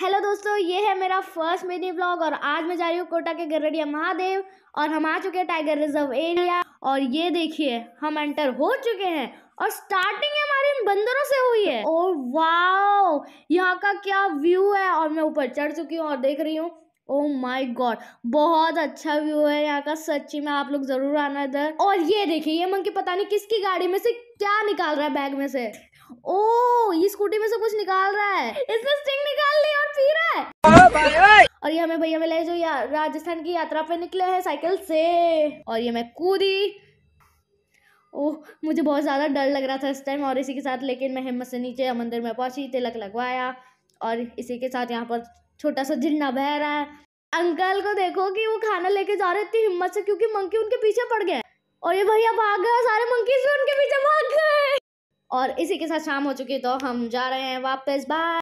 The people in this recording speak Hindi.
हेलो दोस्तों ये है मेरा फर्स्ट मिनी ब्लॉग और आज मैं जा रही हूँ कोटा के गरडिया महादेव और हम आ चुके हैं टाइगर रिजर्व एरिया और ये देखिए हम एंटर हो चुके हैं और स्टार्टिंग हमारी इन बंदरों से हुई है और oh, वाओ यहाँ का क्या व्यू है और मैं ऊपर चढ़ चुकी हूँ और देख रही हूँ ओ माय गॉड बहुत अच्छा व्यू है यहाँ का सच्ची में आप लोग जरूर आना इधर और ये देखिए ये मंकी पता नहीं किसकी गाड़ी में से क्या निकाल रहा है बैग में से ओ oh, ये स्कूटी में से कुछ निकाल रहा है इसमें और ये हमें भैया है जो राजस्थान की यात्रा पे निकले हैं साइकिल से और ये मैं कूदी ओह मुझे बहुत ज़्यादा डर लग रहा था इस टाइम और इसी के साथ लेकिन मैं हिम्मत से नीचे मंदिर में पहुंची तिलक लगवाया और इसी के साथ यहाँ पर छोटा सा झिंडा बह रहा है अंकल को देखो कि वो खाना लेके जा रहे इतनी हिम्मत से क्योंकि मंकी उनके पीछे पड़ गए और ये भैया भाग गए सारे मंकी उनके पीछे भाग गए और इसी के साथ शाम हो चुकी है तो हम जा रहे हैं वापस बाय